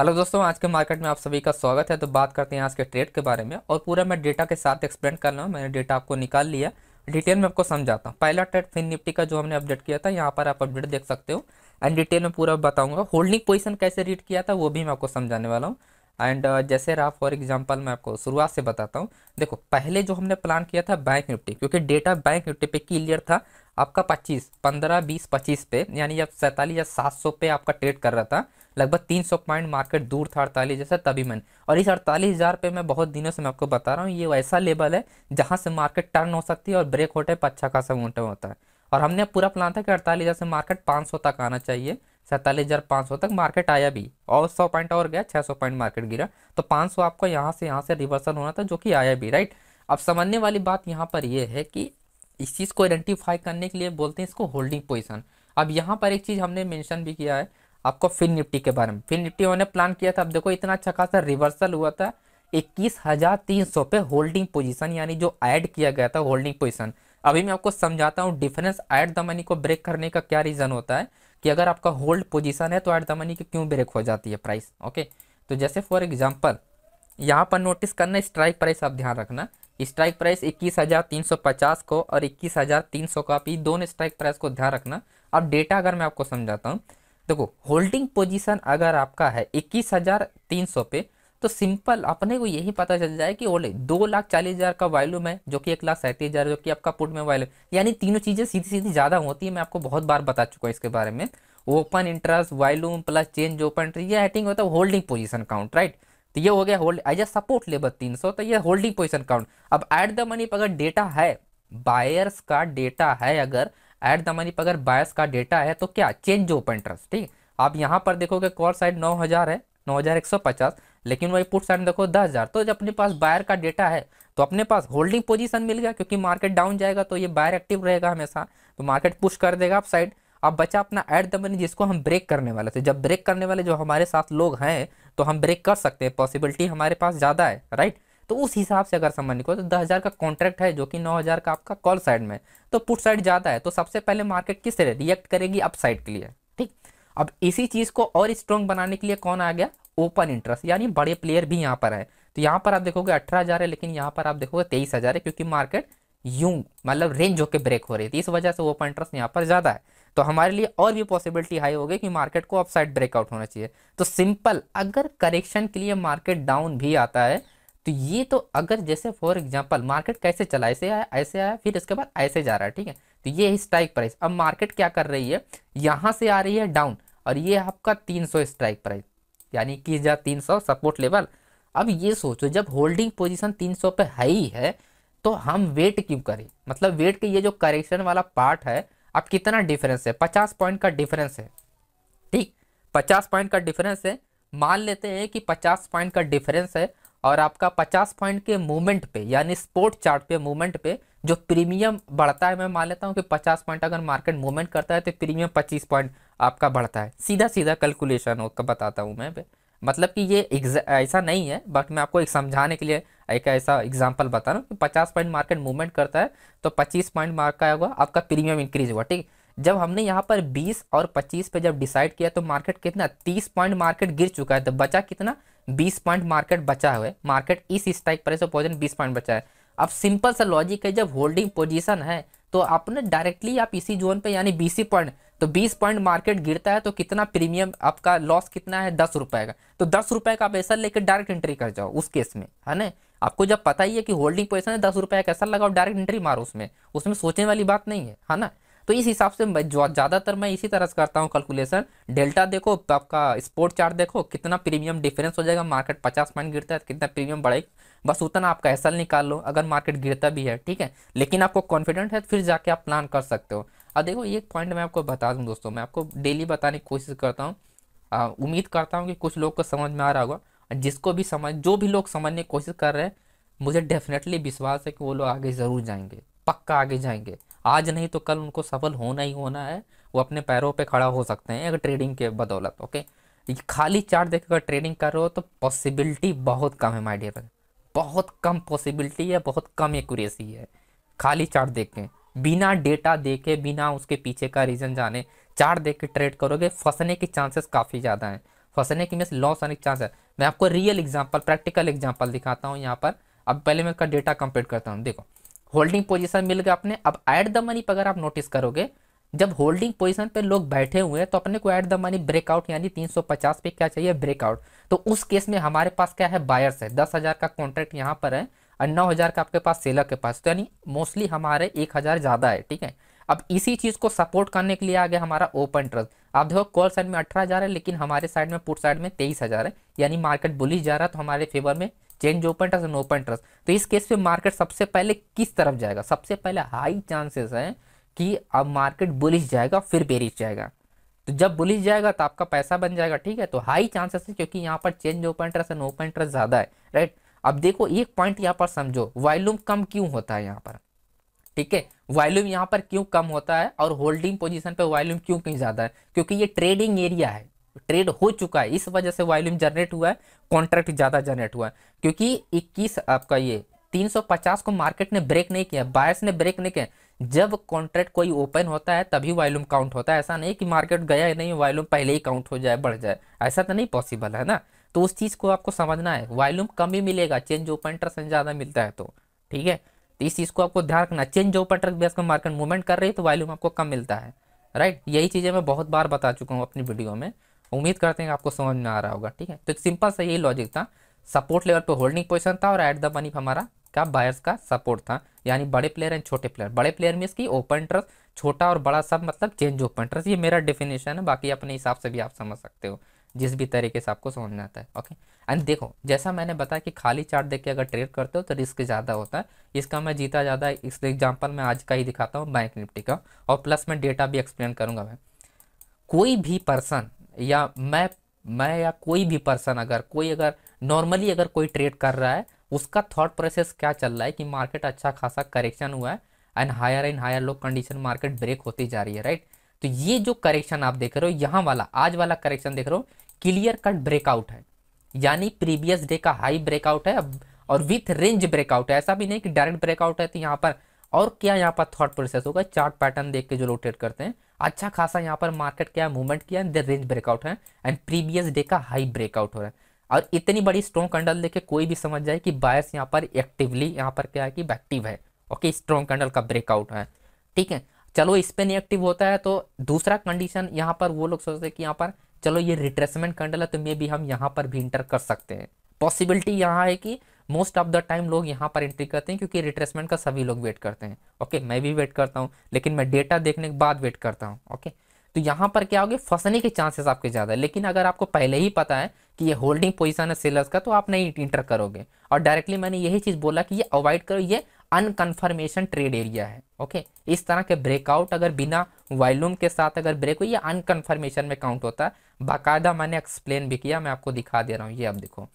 Hello दोस्तों आज के मार्केट में आप सभी का स्वागत है तो बात करते हैं आज के ट्रेड के बारे में और पूरा मैं डेटा के साथ एक्सप्लेन कर रहा हूँ मैंने डेटा आपको निकाल लिया डिटेल में आपको समझाता हूँ पहला ट्रेड फिन निफ्टी का जो हमने अपडेट किया था यहाँ पर आप अपडेट देख सकते हो एंड डिटेल में पूरा बताऊँगा होल्डिंग पोजिशन कैसे रीड किया था वो भी मैं आपको समझाने वाला हूँ एंड जैसे रहा फॉर एग्जाम्पल मैं आपको शुरुआत से बताता हूँ देखो पहले जो हमने प्लान किया था बैंक निफ्टी क्योंकि डेटा बैंक निफ्टी पे क्लियर था आपका 25, 15, 20, 25 पे यानी जब सैंतालीस या सात पे आपका ट्रेड कर रहा था लगभग 300 पॉइंट मार्केट दूर था अड़तालीस हजार से तभी मैंने और इस अड़तालीस हज़ार पे मैं बहुत दिनों से मैं आपको बता रहा हूँ ये वैसा लेवल है जहाँ से मार्केट टर्न हो सकती है और ब्रेक होते पर अच्छा खासा मोटे होता है और हमने पूरा प्लान था कि अड़तालीस हज़ार से मार्केट पाँच तक आना चाहिए सैंतालीस हज़ार पाँच सौ तक मार्केट आया भी और सौ पॉइंट और गया छः सौ पॉइंट मार्केट गिरा तो पाँच सौ आपको यहाँ से यहाँ से रिवर्सल होना था जो कि आया भी राइट अब समझने वाली बात यहाँ पर यह है कि इस चीज़ को आइडेंटिफाई करने के लिए बोलते हैं इसको होल्डिंग पोजिशन अब यहाँ पर एक चीज़ हमने मेंशन भी किया है आपको फिन निफ्टी के बारे में फिन निफ्टी उन्होंने प्लान किया था अब देखो इतना अच्छा खासा रिवर्सल हुआ था इक्कीस हजार तीन सौ पे होल्डिंग पोजीशन यानी जो ऐड किया गया था होल्डिंग पोजीशन अभी मैं आपको समझाता हूँ डिफरेंस ऐड द मनी को ब्रेक करने का क्या रीज़न होता है कि अगर आपका होल्ड पोजीशन है तो ऐट द मनी की क्यों ब्रेक हो जाती है प्राइस ओके तो जैसे फॉर एग्जाम्पल यहाँ पर नोटिस करना स्ट्राइक प्राइस आप ध्यान रखना स्ट्राइक प्राइस इक्कीस हज़ार तीन सौ पचास को और इक्कीस हज़ार तीन सौ का आप ये दोनों स्ट्राइक प्राइस को ध्यान रखना अब डेटा अगर मैं आपको समझाता हूँ देखो होल्डिंग पोजीशन अगर आपका है इक्कीस हजार तीन सौ पे तो सिंपल अपने को यही पता चल जाए कि ओले दो लाख चालीस हज़ार का वॉल्यूम है जो कि एक लाख सैंतीस हज़ार जो कि आपका पुट में वॉल्यूम यानी तीनों चीज़ें सीधी सीधी ज़्यादा होती है मैं आपको बहुत बार बता चुका हूँ इसके बारे में open interest volume plus change open ये हेटिंग होता है होल्डिंग पोजिशन काउंट राइट तो ये हो गया होल्ड एज ए सपोर्ट लेबर तीन तो ये होल्डिंग पोजिशन काउंट अब एट द मनी पर अगर डेटा है बायर्स का डेटा है अगर एट द मनी पर अगर बायस का डेटा है तो क्या चेंज ओपन इंटरेस्ट ठीक आप यहाँ पर देखोगे कॉल साइड नौ हज़ार है नौ हज़ार एक सौ पचास लेकिन वही पुट साइड देखो दस हज़ार तो जब अपने पास बायर का डेटा है तो अपने पास होल्डिंग पोजीशन मिल गया क्योंकि मार्केट डाउन जाएगा तो ये बायर एक्टिव रहेगा हमेशा तो मार्केट पुश कर देगा आप साइड अब बचा अपना एट द मनी जिसको हम ब्रेक करने वाले थे जब ब्रेक करने वाले जो हमारे साथ लोग हैं तो हम ब्रेक कर सकते हैं पॉसिबिलिटी हमारे पास ज़्यादा है राइट तो उस हिसाब से अगर समझ निकलो तो दस हज़ार का कॉन्ट्रैक्ट है जो कि नौ हज़ार का आपका कॉल साइड में तो पुट साइड ज़्यादा है तो सबसे पहले मार्केट किस तरह रिएक्ट करेगी अप साइड के लिए ठीक अब इसी चीज़ को और स्ट्रॉन्ग बनाने के लिए कौन आ गया ओपन इंटरेस्ट यानी बड़े प्लेयर भी यहाँ पर है तो यहाँ पर आप देखोगे अठारह हज़ार है लेकिन यहाँ पर आप देखोगे तेईस हज़ार है क्योंकि मार्केट यूं मतलब रेंज होकर ब्रेक हो रही थी इस वजह से ओपन इंटरेस्ट यहाँ पर ज़्यादा है तो हमारे लिए और भी पॉसिबिलिटी हाई हो गई कि मार्केट को अपसाइड ब्रेकआउट होना चाहिए तो सिंपल अगर करेक्शन के लिए मार्केट डाउन भी आता है तो ये तो अगर जैसे फॉर एग्जाम्पल मार्केट कैसे चला ऐसे आया ऐसे आया फिर इसके बाद ऐसे जा रहा है ठीक है तो ये स्ट्राइक प्राइस अब मार्केट क्या कर रही है यहाँ से आ रही है डाउन और ये आपका 300 स्ट्राइक प्राइस यानी कि जा 300 सपोर्ट लेवल अब ये सोचो जब होल्डिंग पोजीशन 300 पे हाई है तो हम वेट क्यों करें मतलब वेट के ये जो करेक्शन वाला पार्ट है अब कितना डिफरेंस है पचास पॉइंट का डिफरेंस है ठीक पचास पॉइंट का डिफरेंस है मान लेते हैं कि पचास पॉइंट का डिफरेंस है और आपका पचास पॉइंट के मूवमेंट पे यानी स्पोर्ट चार्ट पे मूवमेंट पे जो प्रीमियम बढ़ता है मैं मान लेता हूँ कि पचास पॉइंट अगर मार्केट मूवमेंट करता है तो प्रीमियम पच्चीस पॉइंट आपका बढ़ता है सीधा सीधा कैलकुलेशन का बताता हूँ मैं मतलब कि ये ऐसा नहीं है बट मैं आपको एक समझाने के लिए एक ऐसा एग्जाम्पल बता रहा हूँ कि पचास पॉइंट मार्केट मूवमेंट करता है तो पच्चीस पॉइंट मार्क का होगा आपका प्रीमियम इंक्रीज हुआ ठीक जब हमने यहाँ पर 20 और 25 पे जब डिसाइड किया तो मार्केट कितना 30 पॉइंट मार्केट गिर चुका है तो बचा कितना बीस पॉइंट मार्केट बचा हुआ है मार्केट इस स्ट्राइक प्राइस ऑफ पोजिशन बीस पॉइंट बचा है अब सिंपल सा लॉजिक है जब होल्डिंग पोजीशन है तो आपने डायरेक्टली आप इसी जोन पे यानी बीसी पॉइंट तो 20 पॉइंट मार्केट गिरता है तो कितना प्रीमियम आपका लॉस कितना है दस रुपए का तो दस रुपए का आप ऐसा लेकर डायरेक्ट एंट्री कर जाओ उस केस में है ना आपको जब पता ही है कि होल्डिंग पोजिशन है दस रुपए का ऐसा लगाओ डायरेक्ट एंट्री मारो उसमें उसमें सोचने वाली बात नहीं है ना तो इस हिसाब से ज़्यादातर मैं इसी तरह से करता हूँ कैलकुलेशन डेल्टा देखो तो आपका स्पोर्ट चार्ट देखो कितना प्रीमियम डिफरेंस हो जाएगा मार्केट पचास पॉइंट गिरता है कितना प्रीमियम बढ़ेगा बस उतना आपका एसल निकाल लो अगर मार्केट गिरता भी है ठीक है लेकिन आपको कॉन्फिडेंट है तो फिर जाके आप प्लान कर सकते हो अब देखो ये पॉइंट मैं आपको बता दूँ दोस्तों मैं आपको डेली बताने की कोशिश करता हूँ उम्मीद करता हूँ कि कुछ लोग को समझ में आ रहा होगा जिसको भी समझ जो भी लोग समझने की कोशिश कर रहे हैं मुझे डेफिनेटली विश्वास है कि वो लोग आगे ज़रूर जाएंगे पक्का आगे जाएंगे आज नहीं तो कल उनको सफल होना ही होना है वो अपने पैरों पे खड़ा हो सकते हैं अगर ट्रेडिंग के बदौलत ओके खाली चार्ट देख अगर ट्रेडिंग कर रहे हो तो पॉसिबिलिटी बहुत कम है माय डियर बहुत कम पॉसिबिलिटी है बहुत कम एक है खाली चार्ट देख के बिना डेटा देखे बिना उसके पीछे का रीज़न जाने चार्ट देख के ट्रेड करोगे फंसने के चांसेस काफ़ी ज़्यादा हैं फंसने की मीन लॉस आने के चांस है मैं आपको रियल एग्जाम्पल प्रैक्टिकल एग्जाम्पल दिखाता हूँ यहाँ पर अब पहले मैं उसका डेटा कंपेयर करता हूँ देखो होल्डिंग पोजीशन मिल गया अपने अब एट द मनी पर अगर आप नोटिस करोगे जब होल्डिंग पोजीशन पे लोग बैठे हुए हैं तो अपने को एट द मनी ब्रेकआउट यानी 350 पे क्या चाहिए ब्रेकआउट तो उस केस में हमारे पास क्या है बायर्स है दस हज़ार का कॉन्ट्रैक्ट यहाँ पर है और नौ हज़ार का आपके पास सेलर के पास तो यानी मोस्टली हमारे एक हज़ार ज़्यादा है ठीक है अब इसी चीज़ को सपोर्ट करने के लिए आ गया हमारा ओपन ट्रस्ट आप देखो कॉल साइड में अठारह हज़ार है लेकिन हमारे साइड में पुट साइड में तेईस हज़ार है यानी मार्केट बुलिश जा रहा है तो हमारे फेवर में change open interest and open interest तो इस केस पे मार्केट सबसे पहले किस तरफ जाएगा सबसे पहले हाई चांसेस हैं कि अब मार्केट बुलिश जाएगा फिर बेरिश जाएगा तो जब बुलिश जाएगा तो आपका पैसा बन जाएगा ठीक है तो हाई चांसेस है क्योंकि यहाँ पर change open interest and open interest ज़्यादा है राइट अब देखो एक पॉइंट यहाँ पर समझो वॉल्यूम कम क्यों होता है यहाँ पर ठीक है वॉल्यूम यहाँ पर क्यों कम होता है और होल्डिंग पोजिशन पर वॉल्यूम क्यों कहीं ज़्यादा है क्योंकि ये ट्रेडिंग एरिया है ट्रेड हो चुका है इस वजह से वॉल्यूम जनरेट हुआ है कॉन्ट्रैक्ट ज़्यादा जनरेट हुआ है क्योंकि इक्कीस आपका ये 350 को मार्केट ने ब्रेक नहीं किया बायर्स ने ब्रेक नहीं किया जब कॉन्ट्रैक्ट कोई ओपन होता है तभी वॉल्यूम काउंट होता है ऐसा नहीं कि मार्केट गया ही नहीं वॉल्यूम पहले ही काउंट हो जाए बढ़ जाए ऐसा तो नहीं पॉसिबल है ना तो उस चीज़ को आपको समझना है वॉल्यूम कम ही मिलेगा चेंज ओपन ट्रस्ट ज़्यादा मिलता है तो ठीक है तो इस चीज़ को आपको ध्यान रखना चेंज ओपन ट्रस्ट बेस का मार्केट मूवमेंट कर रही है तो वॉल्यूम आपको कम मिलता है राइट यही चीज़ें मैं बहुत बार बता चुका हूँ अपनी वीडियो में उम्मीद करते हैं आपको समझ में आ रहा होगा ठीक है तो सिंपल सा यही लॉजिक था सपोर्ट लेवल पर होल्डिंग पोजिशन था और एट द मनी हमारा का बायर्स का सपोर्ट था यानी बड़े प्लेयर एंड छोटे प्लेयर बड़े प्लेयर में इसकी ओपन ट्रस्ट छोटा और बड़ा सब मतलब चेंज ओपन ट्रस्ट ये मेरा डेफिनेशन है बाकी अपने हिसाब से भी आप समझ सकते हो जिस भी तरीके से आपको समझ में आता है ओके एंड देखो जैसा मैंने बताया कि खाली चार्ट देख के अगर ट्रेड करते हो तो रिस्क ज़्यादा होता है इसका मैं जीता ज़्यादा इस एग्जाम्पल मैं आज का ही दिखाता हूँ बैंक निफ्टी का और प्लस मैं डेटा भी एक्सप्लेन करूँगा मैं कोई भी पर्सन या मैं मैं या कोई भी पर्सन अगर कोई अगर नॉर्मली अगर कोई ट्रेड कर रहा है उसका थॉट प्रोसेस क्या चल रहा है कि मार्केट अच्छा खासा करेक्शन हुआ है and higher and higher low condition market break होती जा रही है राइट तो ये जो करेक्शन आप देख रहे हो यहाँ वाला आज वाला करेक्शन देख रहे हो क्लियर कट ब्रेकआउट है यानी प्रीवियस डे का हाई ब्रेकआउट है और विथ रेंज ब्रेकआउट है ऐसा भी नहीं कि डायरेक्ट ब्रेकआउट है तो यहाँ पर और क्या यहाँ पर थॉट प्रोसेस होगा चार्ट पैटर्न देख के जो रोटेट करते हैं अच्छा खासा यहाँ पर मार्केट क्या मूवमेंट किया एंड रेंज ब्रेकआउट है एंड प्रीवियस डे का हाई ब्रेकआउट हो रहा है और इतनी बड़ी स्ट्रॉन्ग कैंडल देखे कोई भी समझ जाए कि बायर्स यहाँ पर एक्टिवली यहाँ पर क्या है कि एक्टिव है ओके स्ट्रॉन्ग कैंडल का ब्रेकआउट है ठीक है चलो इस पर नहीं एक्टिव होता है तो दूसरा कंडीशन यहाँ पर वो लोग सोचते हैं कि यहाँ पर चलो ये रिट्रेसमेंट कैंडल है तो मे भी हम यहाँ पर भी इंटर कर सकते हैं पॉसिबिलिटी यहाँ है कि मोस्ट ऑफ द टाइम लोग यहाँ पर एंट्री करते हैं क्योंकि रिट्रेसमेंट का सभी लोग वेट करते हैं ओके okay, मैं भी वेट करता हूँ लेकिन मैं डेटा देखने के बाद वेट करता हूँ ओके okay? तो यहाँ पर क्या होगी फंसने के चांसेस आपके ज़्यादा है लेकिन अगर आपको पहले ही पता है कि ये होल्डिंग पोजिशन है सेलर्स का तो आप नहीं इंटर करोगे और डायरेक्टली मैंने यही चीज़ बोला कि ये अवॉइड करो ये अनकन्फर्मेशन ट्रेड एरिया है ओके इस तरह के ब्रेकआउट अगर बिना वॉल्यूम के साथ अगर ब्रेक हो ये अनकन्फर्मेशन में काउंट होता है बाकायदा मैंने एक्सप्लेन भी किया मैं आपको दिखा दे रहा हूँ ये आप देखो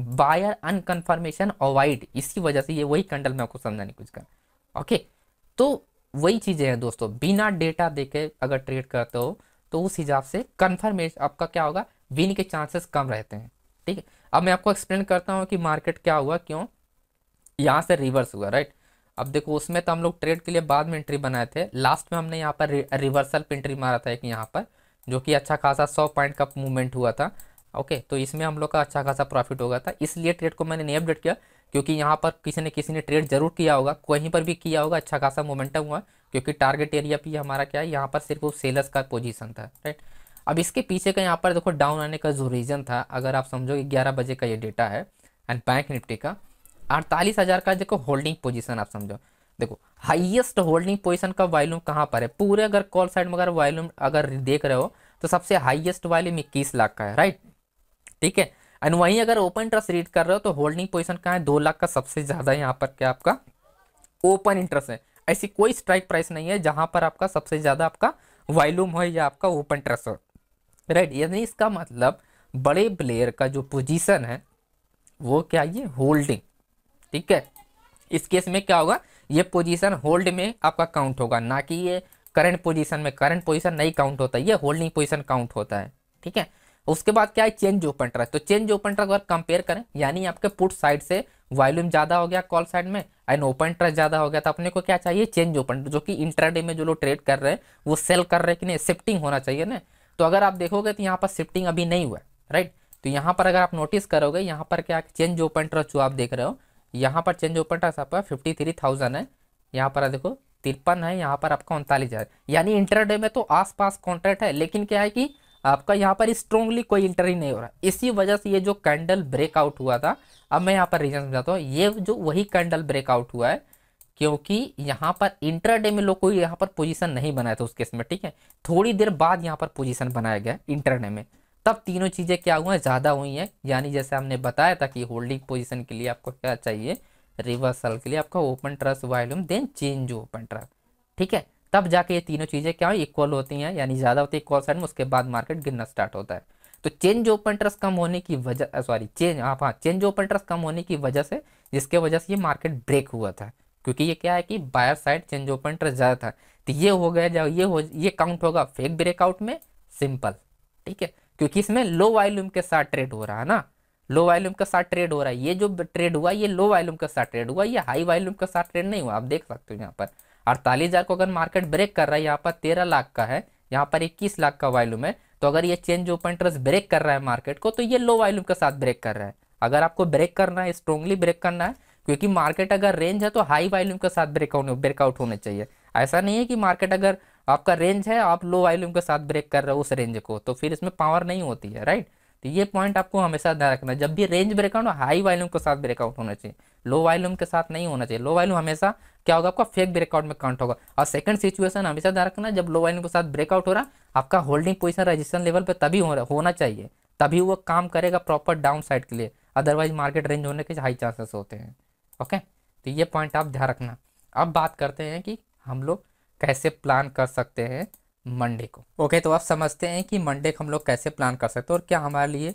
बायर अनकन्फर्मेशन अवॉइड इसी वजह से ये वही कंडल में आपको समझाने कुछ कर ओके तो वही चीज़ें हैं दोस्तों बिना डेटा देके अगर ट्रेड करते हो तो उस हिसाब से कन्फर्मेशन आपका क्या होगा विन के चांसेस कम रहते हैं ठीक है अब मैं आपको एक्सप्लेन करता हूँ कि मार्केट क्या हुआ क्यों यहाँ से रिवर्स हुआ राइट अब देखो उसमें तो हम लोग ट्रेड के लिए बाद में एंट्री बनाए थे लास्ट में हमने यहाँ पर रिवर्सल पे एंट्री मारा था एक यहाँ पर जो कि अच्छा खासा सौ पॉइंट का मूवमेंट हुआ था ओके तो इसमें हम लोग का अच्छा खासा प्रॉफिट होगा था इसलिए ट्रेड को मैंने नहीं अपडेट किया क्योंकि यहाँ पर किसी ने किसी ने ट्रेड जरूर किया होगा कहीं पर भी किया होगा अच्छा खासा मोमेंटम हुआ क्योंकि टारगेट एरिया भी हमारा क्या है यहाँ पर सिर्फ वो सेलर्स का पोजीशन था राइट अब इसके पीछे का यहाँ पर देखो डाउन आने का जो रीज़न था अगर आप समझो ग्यारह बजे का ये डेटा है एंड बैंक निफ्टी का अड़तालीस हज़ार का देखो होल्डिंग पोजीशन आप समझो देखो हाईएस्ट होल्डिंग पोजीशन का वॉल्यूम कहाँ पर है पूरे अगर कॉल साइड में अगर वॉल्यूम अगर देख रहे हो तो सबसे हाईएस्ट वॉल्यूम इक्कीस लाख का है राइट ठीक है एंड वहीं अगर ओपन इंटरेस्ट रीड कर रहे हो तो होल्डिंग पोजिशन कहाँ है दो लाख का सबसे ज़्यादा यहाँ पर क्या आपका ओपन इंटरेस्ट है ऐसी कोई स्ट्राइक प्राइस नहीं है जहां पर आपका सबसे ज़्यादा आपका वॉल्यूम हो या आपका ओपन इंटरेस्ट हो राइट यानी इसका मतलब बड़े प्लेयर का जो पोजीशन है वो क्या ये होल्डिंग ठीक है इस केस में क्या होगा ये पोजीशन होल्ड में आपका काउंट होगा ना कि ये करंट पोजीशन में करंट पोजीशन नहीं काउंट होता ये होल्डिंग पोजिशन काउंट होता है ठीक है उसके बाद क्या है चेंज ओपन ट्रस्ट तो चेंज ओपन ट्रक अगर कंपेयर करें यानी आपके पुट साइड से वॉल्यूम ज़्यादा हो गया कॉल साइड में एंड ओपन ट्रस्ट ज़्यादा हो गया तो अपने को क्या चाहिए चेंज ओपन जो कि इंटरडे में जो लोग ट्रेड कर रहे हैं वो सेल कर रहे हैं कि नहीं शिफ्टिंग होना चाहिए ना तो अगर आप देखोगे तो यहाँ पर शिफ्टिंग अभी नहीं हुआ राइट तो यहाँ पर अगर आप नोटिस करोगे यहाँ पर क्या चेंज ओपन ट्रस्ट जो आप देख रहे हो यहाँ पर चेंज ओपन ट्रक आपका फिफ्टी थ्री थाउजेंड है यहाँ पर देखो तिरपन है यहाँ पर आपका उनतालीस हज़ार यानी इंटरडे में तो आसपास कॉन्ट्रैक्ट है लेकिन क्या है कि आपका यहाँ पर स्ट्रॉन्गली कोई इंटर ही नहीं हो रहा इसी वजह से ये जो कैंडल ब्रेकआउट हुआ था अब मैं यहाँ पर रीजन समझाता हूँ ये जो वही कैंडल ब्रेकआउट हुआ है क्योंकि यहाँ पर डे में लोग कोई यहाँ पर पोजीशन नहीं बनाया था उस केस में ठीक है थोड़ी देर बाद यहाँ पर पोजीशन बनाया गया डे में तब तीनों चीज़ें क्या हुआ हैं ज़्यादा हुई हैं यानी जैसे हमने बताया था कि होल्डिंग पोजिशन के लिए आपको क्या चाहिए रिवर्सल के लिए आपका open interest volume then change open interest ठीक है तब जाके ये तीनों चीज़ें क्या इक्वल होती हैं यानी ज़्यादा होती है इक्वल साइड में उसके बाद मार्केट गिरना स्टार्ट होता है तो चेंज ऑफ इंटरेस्ट कम होने की वजह सॉरी चेंज आप हाँ चेंज ऑफ इंटरेस्ट कम होने की वजह से जिसके वजह से ये मार्केट ब्रेक हुआ था क्योंकि ये क्या है कि buyer side change of interest ज़्यादा था तो ये हो गया जब ये हो ये काउंट होगा फेक ब्रेकआउट में सिंपल ठीक है क्योंकि इसमें लो वॉल्यूम के साथ ट्रेड हो रहा है ना लो वॉल्यूम के साथ ट्रेड हो रहा है ये जो ट्रेड हुआ ये लो वॉल्यूम के साथ ट्रेड हुआ ये हाई वॉल्यूम के साथ ट्रेड नहीं हुआ आप देख सकते हो यहाँ पर अड़तालीस हज़ार को अगर मार्केट ब्रेक कर रहा है यहाँ पर तेरह लाख का है यहाँ पर इक्कीस लाख का वॉल्यूम है तो अगर ये चेंज ओपन इंटरेस्ट ब्रेक कर रहा है मार्केट को तो ये लो वॉल्यूम के साथ ब्रेक कर रहा है अगर आपको ब्रेक करना है स्ट्रॉन्गली ब्रेक करना है क्योंकि मार्केट अगर रेंज है तो हाई वॉल्यूम के साथ ब्रेक होने ब्रेकआउट होने चाहिए ऐसा नहीं है कि मार्केट अगर आपका रेंज है आप लो वॉल्यूम के साथ ब्रेक कर रहे हो उस रेंज को तो फिर इसमें पावर नहीं होती है राइट तो ये पॉइंट आपको हमेशा ध्यान रखना जब भी रेंज ब्रेकआउट हो हाई वॉल्यूम के साथ ब्रेकआउट होना चाहिए लो वॉल्यूम के साथ नहीं होना चाहिए लो वॉल्यूम हमेशा क्या होगा आपका फेक ब्रेकआउट में काउंट होगा और सेकंड सिचुएशन हमेशा ध्यान रखना जब लो वॉल्यूम के साथ ब्रेकआउट हो रहा आपका होल्डिंग पोजिशन रजिस्ट्रेशन लेवल पर तभी हो, होना चाहिए तभी वो काम करेगा प्रॉपर डाउन साइड के लिए अदरवाइज मार्केट रेंज होने के हाई चांसेस होते हैं ओके तो ये पॉइंट आप ध्यान रखना अब बात करते हैं कि हम लोग कैसे प्लान कर सकते हैं मंडे को ओके तो आप समझते हैं कि मंडे को हम लोग कैसे प्लान कर सकते हैं और क्या हमारे लिए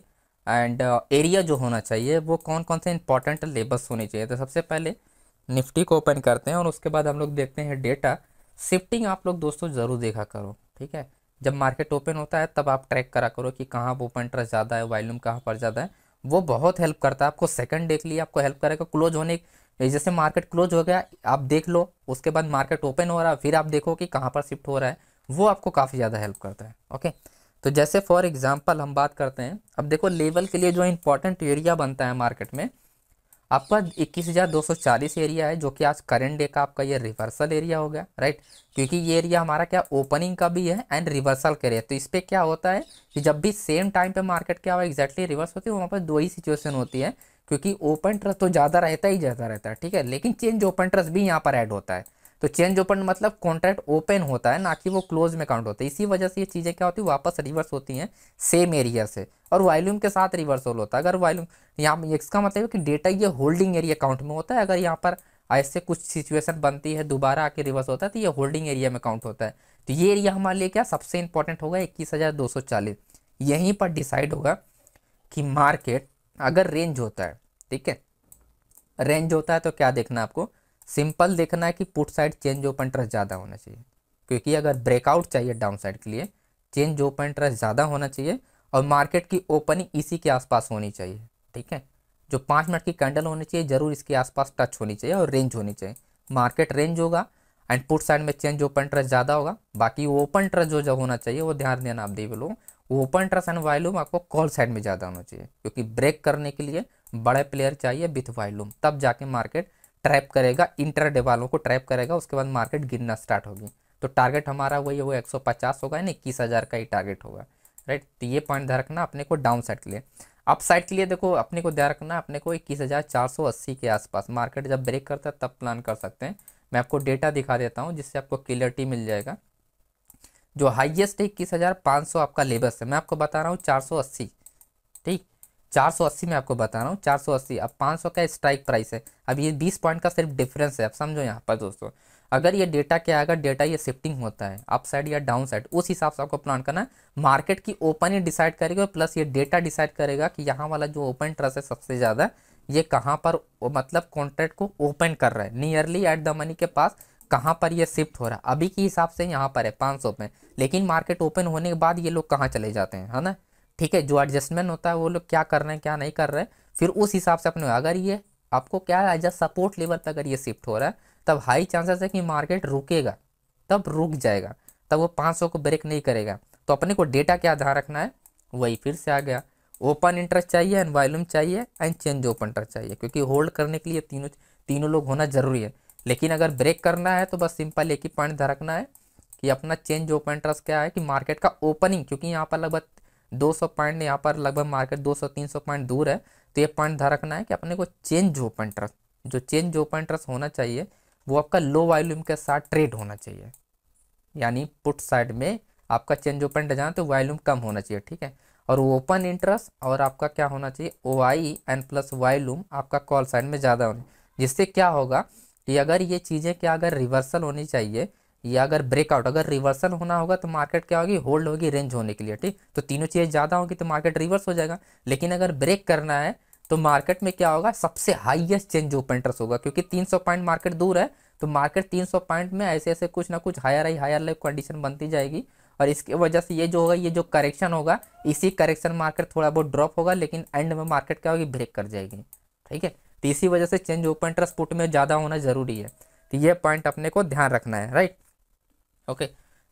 एंड एरिया uh, जो होना चाहिए वो कौन कौन से इंपॉर्टेंट लेबल्स होने चाहिए तो सबसे पहले निफ्टी को ओपन करते हैं और उसके बाद हम लोग देखते हैं डेटा शिफ्टिंग आप लोग दोस्तों ज़रूर देखा करो ठीक है जब मार्केट ओपन होता है तब आप ट्रैक करा करो कि कहाँ ओपन इंटरेस्ट ज़्यादा है वॉल्यूम कहाँ पर ज़्यादा है वो बहुत हेल्प करता है आपको सेकंड देख लिए आपको हेल्प करेगा क्लोज होने जैसे मार्केट क्लोज हो गया आप देख लो उसके बाद मार्केट ओपन हो रहा है फिर आप देखो कि कहाँ पर शिफ्ट हो रहा है वो आपको काफ़ी ज़्यादा हेल्प करता है ओके तो जैसे फॉर एग्ज़ाम्पल हम बात करते हैं अब देखो लेवल के लिए जो इंपॉर्टेंट एरिया बनता है मार्केट में आपका इक्कीस हज़ार दो सौ चालीस एरिया है जो कि आज करेंट डे का आपका ये रिवर्सल एरिया हो गया राइट क्योंकि ये एरिया हमारा क्या ओपनिंग का भी है एंड रिवर्सल का एरिया तो इस पर क्या होता है कि जब भी सेम टाइम पे मार्केट क्या हो एग्जैक्टली रिवर्स होती है वहाँ पर दो ही सिचुएशन होती है क्योंकि ओपन ट्रस्ट तो ज़्यादा रहता ही ज़्यादा रहता है ठीक है लेकिन चेंज ओपन ट्रस्ट भी यहाँ पर ऐड होता है तो चेंज ओपन मतलब कॉन्ट्रैक्ट ओपन होता है ना कि वो क्लोज में काउंट होता है इसी वजह से ये चीज़ें क्या होती है वापस रिवर्स होती हैं सेम एरिया से और वॉल्यूम के साथ रिवर्सल होता है अगर वॉल्यूम यहाँ इसका मतलब है कि डेटा ये होल्डिंग एरिया काउंट में होता है अगर यहाँ पर ऐसे कुछ सिचुएशन बनती है दोबारा आके रिवर्स होता है तो ये होल्डिंग एरिया में काउंट होता है तो ये एरिया हमारे लिए क्या सबसे इंपॉर्टेंट होगा इक्कीस हज़ार दो सौ चालीस यहीं पर डिसाइड होगा कि मार्केट अगर रेंज होता है ठीक है रेंज होता है तो क्या देखना आपको सिंपल देखना है कि put side change open interest ज़्यादा होना चाहिए क्योंकि अगर ब्रेकआउट चाहिए डाउन साइड के लिए चेंज ओपन इंटरेस्ट ज़्यादा होना चाहिए और मार्केट की ओपनिंग इसी के आसपास होनी चाहिए ठीक है जो पाँच मिनट की कैंडल होनी चाहिए ज़रूर इसके आसपास टच होनी चाहिए और रेंज होनी चाहिए मार्केट रेंज होगा एंड पुट साइड में चेंज ओपन इंटरेस्ट ज़्यादा होगा बाकी ओपन इंटरेस्ट जो जो होना चाहिए वो ध्यान देना आप देवी लोग ओपन इंटरेस्ट एंड वॉल्यूम आपको कॉल साइड में ज़्यादा होना चाहिए क्योंकि ब्रेक करने के लिए बड़े प्लेयर चाहिए विथ वॉल्यूम तब जाके मार्केट ट्रैप करेगा इंटरडे वालों को ट्रैप करेगा उसके बाद मार्केट गिरना स्टार्ट होगी तो टारगेट हमारा वही वो एक सौ पचास होगा यानी इक्कीस हज़ार का ही टारगेट होगा राइट तो ये पॉइंट ध्यान रखना अपने को डाउन साइड के लिए अप साइड के लिए देखो अपने को ध्यान रखना अपने को इक्कीस हज़ार चार सौ अस्सी के आसपास मार्केट जब ब्रेक करता है तब प्लान कर सकते हैं मैं आपको डेटा दिखा देता हूँ जिससे आपको क्लियरिटी मिल जाएगा जो हाईएस्ट है इक्कीस हज़ार पाँच सौ आपका लेबस है मैं आपको बता रहा हूँ चार सौ अस्सी ठीक 480 में आपको बता रहा हूँ 480 अब 500 का स्ट्राइक प्राइस है अब ये 20 पॉइंट का सिर्फ डिफरेंस है अब समझो यहाँ पर दोस्तों अगर ये डेटा क्या आएगा डेटा ये शिफ्टिंग होता है अप साइड या डाउन साइड उस हिसाब से आपको प्लान करना है मार्केट की ओपन ही डिसाइड करेगा प्लस ये डेटा डिसाइड करेगा कि यहाँ वाला जो ओपन ट्रस्ट है सबसे ज़्यादा ये कहाँ पर मतलब कॉन्ट्रैक्ट को ओपन कर रहा है नियरली एट द मनी के पास कहाँ पर ये शिफ्ट हो रहा है अभी के हिसाब से यहाँ पर है सौ में लेकिन मार्केट ओपन होने के बाद ये लोग कहाँ चले जाते हैं है ना ठीक है जो एडजस्टमेंट होता है वो लोग क्या कर रहे हैं क्या नहीं कर रहे हैं फिर उस हिसाब से अपने अगर ये आपको क्या है एज सपोर्ट लेवल पर अगर ये शिफ्ट हो रहा है तब हाई चांसेस है कि मार्केट रुकेगा तब रुक जाएगा तब वो 500 को ब्रेक नहीं करेगा तो अपने को डेटा क्या ध्यान रखना है वही फिर से आ गया ओपन इंटरेस्ट चाहिए एंड वॉल्यूम चाहिए एंड चेंज ओपन इंटरेस्ट चाहिए क्योंकि होल्ड करने के लिए तीनों तीनों लोग होना जरूरी है लेकिन अगर ब्रेक करना है तो बस सिंपल एक ही पॉइंट ध्यान रखना है कि अपना चेंज ओपन इंटरेस्ट क्या है कि मार्केट का ओपनिंग क्योंकि यहाँ पर लगभग दो सौ पॉइंट यहाँ पर लगभग मार्केट दो सौ तीन सौ पॉइंट दूर है तो ये पॉइंट ध्यान रखना है कि अपने को चेंज ओपन ट्रस्ट जो चेंज ओपन ट्रस्ट होना चाहिए वो आपका लो वॉल्यूम के साथ ट्रेड होना चाहिए यानी पुट साइड में आपका चेंज ओपन जाना तो वॉल्यूम कम होना चाहिए ठीक है और ओपन इंटरेस्ट और आपका क्या होना चाहिए O I and plus volume आपका कॉल साइड में ज़्यादा होना जिससे क्या होगा कि अगर ये चीज़ें क्या अगर रिवर्सल होनी चाहिए या अगर ब्रेकआउट अगर रिवर्सल होना होगा तो मार्केट क्या होगी होल्ड होगी रेंज होने के लिए ठीक तो तीनों चीज़ें ज़्यादा होगी तो मार्केट रिवर्स हो जाएगा लेकिन अगर ब्रेक करना है तो मार्केट में क्या होगा सबसे हाईएस्ट चेंज इंटरेस्ट होगा क्योंकि 300 पॉइंट मार्केट दूर है तो मार्केट 300 पॉइंट में ऐसे ऐसे कुछ ना कुछ हायर आई हायर लाइफ कंडीशन बनती जाएगी और इसकी वजह से ये जो होगा ये जो करेक्शन होगा इसी करेक्शन मार्केट थोड़ा बहुत ड्रॉप होगा लेकिन एंड में मार्केट क्या होगी ब्रेक कर जाएगी ठीक है तो इसी वजह से चेंज ओपन इंटरेस्ट पुट में ज़्यादा होना ज़रूरी है तो ये पॉइंट अपने को ध्यान रखना है राइट ओके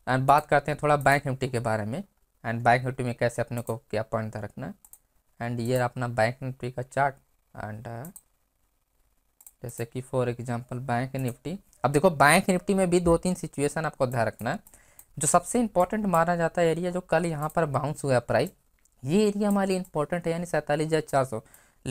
एंड बात करते हैं थोड़ा बैंक निफ्टी के बारे में एंड बैंक निफ्टी में कैसे अपने को क्या पॉइंट रखना एंड ये अपना बैंक निफ्टी का चार्ट एंड uh, जैसे कि फॉर एग्जांपल बैंक निफ्टी अब देखो बैंक निफ्टी में भी दो तीन सिचुएशन आपको ध्यान रखना है जो सबसे इंपॉर्टेंट माना जाता है एरिया जो कल यहाँ पर बाउंस हुआ प्राइस ये एरिया हमारे लिए इंपॉर्टेंट है यानी सैंतालीस हज़ार चार सौ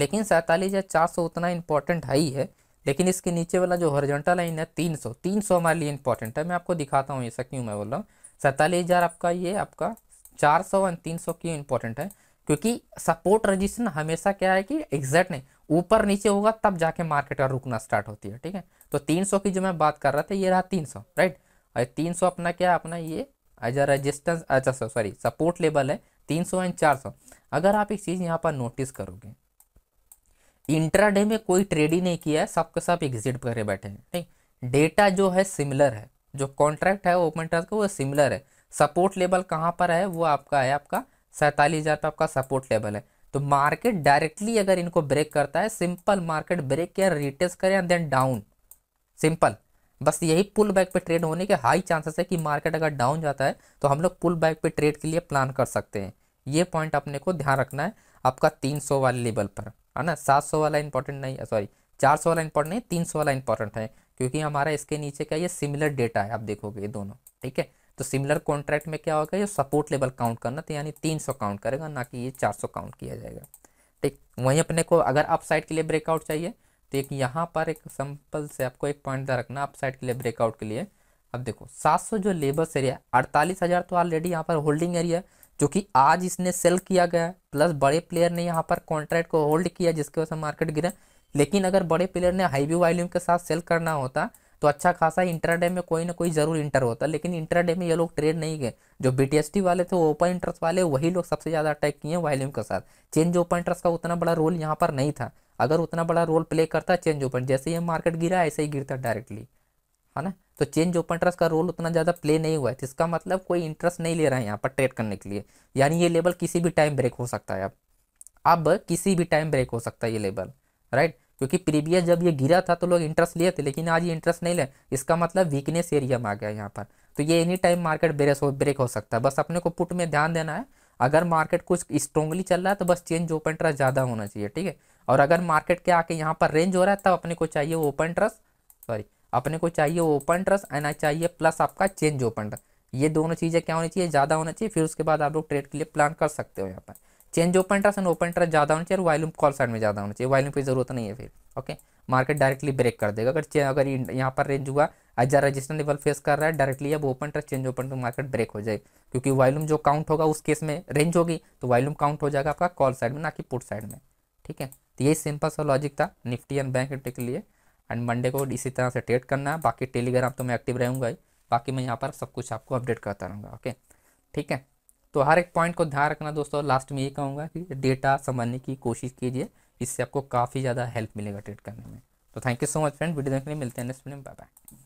लेकिन सैंतालीस हज़ार चार सौ उतना इंपॉर्टेंट है ही है लेकिन इसके नीचे वाला जो हॉरिजॉन्टल लाइन है तीन सौ तीन सौ हमारे लिए इंपॉर्टेंट है मैं आपको दिखाता हूँ ऐसा क्यों मैं बोल रहा हूँ सैंतालीस हज़ार आपका ये आपका चार सौ एंड तीन सौ क्यों इंपॉर्टेंट है क्योंकि सपोर्ट रजिस्ट्रेशन हमेशा क्या है कि एग्जैक्ट नहीं ऊपर नीचे होगा तब जाके मार्केट का रुकना स्टार्ट होती है ठीक है तो तीन सौ की जो मैं बात कर रहा था ये रहा तीन सौ राइट अरे तीन सौ अपना क्या है अपना ये एज अ रजिस्टेंस अच्छा सॉरी सपोर्ट लेवल है तीन सौ एंड चार सौ अगर आप एक चीज़ यहाँ पर नोटिस करोगे इंट्राडे में कोई ट्रेड ही नहीं किया है सबके सब एग्जिट करे बैठे हैं ठीक डेटा जो है सिमिलर है जो कॉन्ट्रैक्ट है ओपन ट्रस्ट का वो सिमिलर है सपोर्ट लेवल कहाँ पर है वो आपका है आपका सैंतालीस हज़ार पर आपका सपोर्ट लेवल है तो मार्केट डायरेक्टली अगर इनको ब्रेक करता है सिंपल मार्केट ब्रेक किया रिटेस्ट करें एंड देन डाउन सिंपल बस यही पुल बैक पे ट्रेड होने के हाई चांसेस है कि मार्केट अगर डाउन जाता है तो हम लोग पुल बैक पे ट्रेड के लिए प्लान कर सकते हैं ये पॉइंट अपने को ध्यान रखना है आपका तीन सौ वाले लेवल पर है ना सात सौ वाला इंपॉर्टेंट नहीं है सॉरी चार सौ वाला इंपॉर्टेंट नहीं तीन सौ वाला इंपॉर्टेंट है क्योंकि हमारा इसके नीचे क्या ये सिमिलर डेटा है आप देखोगे ये दोनों ठीक है तो सिमिलर कॉन्ट्रैक्ट में क्या होगा ये सपोर्ट लेवल काउंट करना तो यानी तीन सौ काउंट करेगा ना कि ये चार सौ काउंट किया जाएगा ठीक वहीं अपने को अगर आप साइड के लिए ब्रेकआउट चाहिए तो एक यहाँ पर एक सिंपल से आपको एक पॉइंट रखना आप साइड के लिए ब्रेकआउट के लिए अब देखो 700 जो लेबर्स एरिया अड़तालीस हज़ार तो ऑलरेडी यहाँ पर होल्डिंग एरिया है जो कि आज इसने सेल किया गया प्लस बड़े प्लेयर ने यहाँ पर कॉन्ट्रैक्ट को होल्ड किया जिसकी वजह से मार्केट गिरा लेकिन अगर बड़े प्लेयर ने हाईवी वॉल्यूम के साथ सेल करना होता तो अच्छा खासा इंटरडे में कोई ना कोई ज़रूर इंटर होता लेकिन इंटरडे में ये लोग ट्रेड नहीं गए जो बी वाले थे ओपन इंटरेस्ट वाले वही लोग सबसे ज़्यादा अटैक किए वॉल्यूम के साथ चेंज ओपन इंटरेस्ट का उतना बड़ा रोल यहाँ पर नहीं था अगर उतना बड़ा रोल प्ले करता चेंज ओपन जैसे ही मार्केट गिरा ऐसे ही गिरता डायरेक्टली है ना तो चेंज ओपन इंटरेस्ट का रोल उतना ज़्यादा प्ले नहीं हुआ है इसका मतलब कोई इंटरेस्ट नहीं ले रहा है यहाँ पर ट्रेड करने के लिए यानी ये लेवल किसी भी टाइम ब्रेक हो सकता है अब अब किसी भी टाइम ब्रेक हो सकता है ये लेवल राइट क्योंकि प्रीवियस जब ये गिरा था तो लोग इंटरेस्ट लिए थे लेकिन आज ये इंटरेस्ट नहीं ले इसका मतलब वीकनेस एरिया में आ गया यहाँ पर तो ये एनी टाइम मार्केट ब्रेस हो ब्रेक हो सकता है बस अपने को पुट में ध्यान देना है अगर मार्केट कुछ स्ट्रॉन्गली चल रहा है तो बस चेंज ओपन ट्रस्ट ज़्यादा होना चाहिए ठीक है और अगर मार्केट के आके यहाँ पर रेंज हो रहा है तब अपने को चाहिए ओपन ट्रस्ट सॉरी अपने को चाहिए ओपन ट्रस एंड चाहिए प्लस आपका चेंज ओपन ये दोनों चीज़ें क्या होनी चाहिए ज़्यादा होना चाहिए फिर उसके बाद आप लोग ट्रेड के लिए प्लान कर सकते हो यहाँ पर change open interest and open interest ज़्यादा होना चाहिए और वॉल्यूम कॉल साइड में ज़्यादा होना चाहिए वॉल्यूम की जरूरत नहीं है फिर ओके मार्केट डायरेक्टली ब्रेक कर देगा अगर अगर यहाँ पर रेंज हुआ हजार रजिस्टर लेवल फेस कर रहा है डायरेक्टली अब ओपन ट्रस चेंज ओपन तो मार्केट ब्रेक हो जाएगी क्योंकि वॉल्यूम जो काउंट होगा उस केस में रेंज होगी तो वॉल्यूम काउंट हो जाएगा आपका कॉल साइड में ना कि पुट साइड में ठीक है तो यही सिंपल सा लॉजिक था निफ्टी एंड बैंक निफ्टी के लिए एंड मंडे को इसी तरह से ट्रेड करना है बाकी टेलीग्राम तो मैं एक्टिव रहूँगा ही बाकी मैं यहाँ पर सब कुछ आपको अपडेट करता रहूँगा ओके ठीक है तो हर एक पॉइंट को ध्यान रखना दोस्तों लास्ट में ये कहूँगा कि डेटा समझने की कोशिश कीजिए इससे आपको काफ़ी ज़्यादा हेल्प मिलेगा ट्रेड करने में तो thank you so much friend video देखने मिलते हैं नेक्स्ट वीडियो में बाय बाय